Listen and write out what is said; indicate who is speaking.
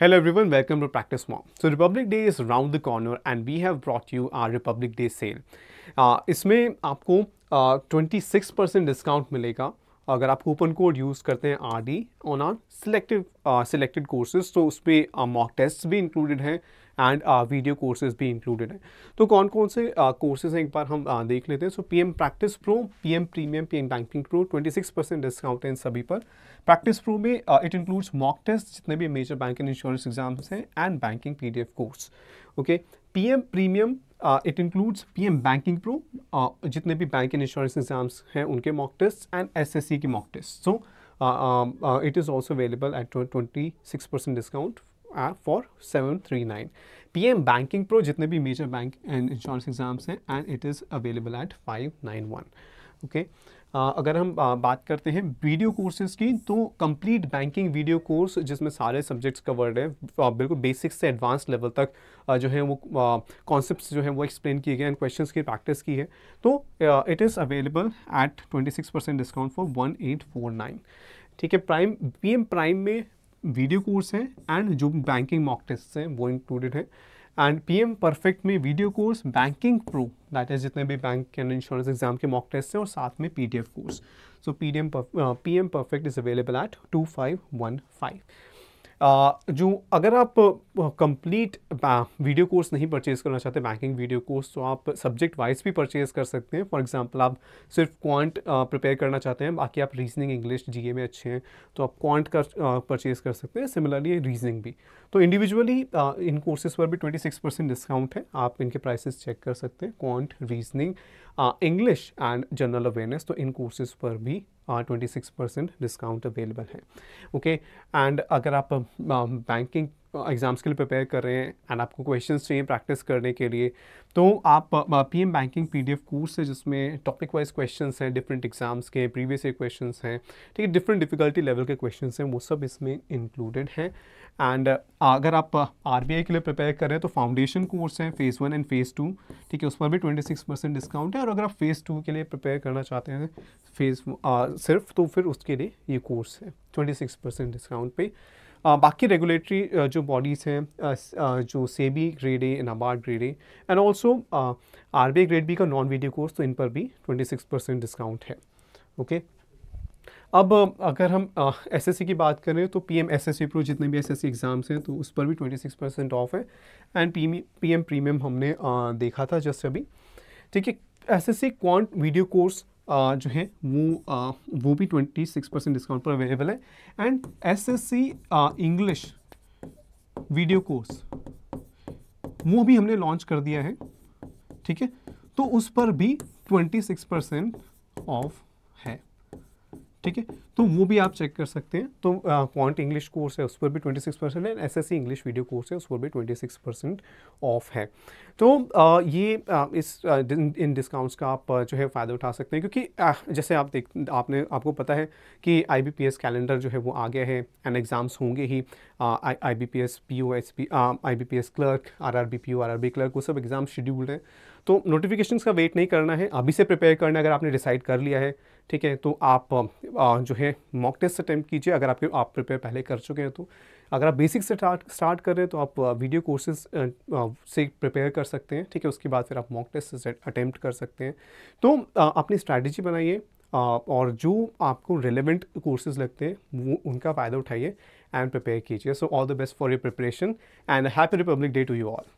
Speaker 1: Hello everyone, welcome to Practice Mom. So Republic Day is round the corner and we have brought you our Republic Day sale. Uh, इसमें आपको twenty six percent discount मिलेगा अगर आप coupon code use करते हैं R D on R selective selected uh, courses तो उसमें mock test भी इंक्लूडेड हैं एंड वीडियो कोर्सेज भी इंक्लूडेड हैं तो कौन कौन से कोर्सेज uh, हैं एक बार हम uh, देख लेते हैं so P M practice pro P M premium P M banking pro twenty six percent discount है इन सभी पर प्रैक्टिस प्रो में इट इंक्लूड्स मॉक टेस्ट जितने भी major bank and insurance exams हैं and banking P D F course okay P M premium it includes P M banking pro जितने भी बैंक एंड इंश्योरेंस एग्जाम्स हैं उनके mock test and S S C के mock test so so, Uh, um, uh, it is also available at 26% discount uh, for 739. PM Banking Pro जितने भी major bank and insurance exams hai, and it is available at 591. Okay अगर हम बात करते हैं video courses की तो complete banking video course जिसमें सारे सब्जेक्ट्स कवर्ड है बिल्कुल बेसिक से एडवांस लेवल तक जो है वो कॉन्सेप्ट्स जो है वो एक्सप्लेन किए गए एंड क्वेश्चंस की प्रैक्टिस की है तो it is available at 26 percent discount for nine ठीक है प्राइम पीएम प्राइम में वीडियो कोर्स हैं एंड जो बैंकिंग मॉक टेस्ट हैं वो इंक्लूडेड है एंड पीएम परफेक्ट में video course banking pro that is जितने भी बैंक एंड इंश्योरेंस एग्जाम के मॉक टेस्ट हैं और साथ में PDF course so PDM PM perfect is available at two five one five जो अगर आप कंप्लीट वीडियो कोर्स नहीं परचेज़ करना चाहते बैंकिंग वीडियो कोर्स तो आप सब्जेक्ट वाइज भी परचेज़ कर सकते हैं फॉर एग्जांपल आप सिर्फ क्वांट प्रिपेयर करना चाहते हैं बाकी आप रीजनिंग इंग्लिश जीए में अच्छे हैं तो आप क्वांट का परचेज़ कर सकते हैं सिमिलरली रीजनिंग भी तो इंडिविजुअली इन कोर्सेज़ पर भी ट्वेंटी डिस्काउंट है आप इनके प्राइसेस चेक कर सकते हैं quant reasoning English and general awareness तो इन कोर्सेज पर भी twenty six percent discount available है ओके okay? एंड अगर आप बैंकिंग um, एग्ज़ाम्स के लिए प्रिपेयर कर रहे हैं एंड आपको क्वेश्चन चाहिए प्रैक्टिस करने के लिए तो आप P M banking P D F course है जिसमें टॉपिक वाइज क्वेश्चन हैं डिफरेंट एग्ज़ाम्स के प्रीवियस ईयर क्वेश्चन हैं ठीक है डिफरेंट डिफिकल्टी लेवल के क्वेश्चन हैं वो सब इसमें इंक्लूडेड हैं एंड अगर आप आर बी आई के लिए प्रिपेयर कर रहे हैं तो फाउंडेशन कोर्स हैं phase one and phase two ठीक है उस पर भी ट्वेंटी सिक्स परसेंट डिस्काउंट है और अगर आप फेज़ टू के लिए प्रिपेयर करना चाहते हैं फेज़ सिर्फ तो फिर उसके लिए ये कोर्स है ट्वेंटी सिक्स परसेंट डिस्काउंट पे बाकी रेगुलेटरी जो बॉडीज़ हैं जो SEBI grade A NABARD grade A and also R B grade B का नॉन वीडियो कोर्स तो इन पर भी 26 परसेंट डिस्काउंट है ओके अब अगर हम एस एस सी की बात करें तो P M S S C pro जितने भी एस एस सी एग्ज़ाम्स हैं तो उस पर भी 26 परसेंट ऑफ है एंड पी एम प्रीमियम हमने देखा था जस्ट अभी ठीक है S S C quant video course जो है वो वो भी ट्वेंटी सिक्स परसेंट डिस्काउंट पर अवेलेबल है and S S C English video course वो भी हमने लॉन्च कर दिया है ठीक है तो उस पर भी ट्वेंटी सिक्स परसेंट ऑफ ठीक है तो वो भी आप चेक कर सकते हैं तो क्वांट इंग्लिश कोर्स है उस पर भी 26 percent and S English video course है उस पर भी 26 परसेंट ऑफ है तो आ, ये आ, इस आ, इन डिस्काउंट्स का आप जो है फ़ायदा उठा सकते हैं क्योंकि आ, जैसे आप देख आपने आपको पता है कि आई कैलेंडर जो है वो आ गया है एंड एग्ज़ाम्स होंगे ही I B P S P O S P I B P S clerk R R B P O R R B clerk वो सब एग्ज़ाम शेड्यूल्ड हैं तो नोटिफिकेशन का वेट नहीं करना है अभी से प्रिपेयर करना अगर आपने डिसाइड कर लिया है ठीक है तो आप जो है मॉक टेस्ट अटैम्प्ट कीजिए अगर आपके आप प्रिपेयर पहले कर चुके हैं तो अगर आप बेसिक से स्टार्ट स्टार्ट कर रहे हैं तो आप वीडियो कोर्सेज से प्रिपेयर कर सकते हैं ठीक है उसके बाद फिर आप मॉक टेस्ट अटैम्प्ट कर सकते हैं तो अपनी स्ट्रैटेजी बनाइए और जो आपको रिलेवेंट कोर्सेज लगते हैं वो उनका फ़ायदा उठाइए एंड प्रिपेयर कीजिए so all the best for your preparation and happy Republic Day to you all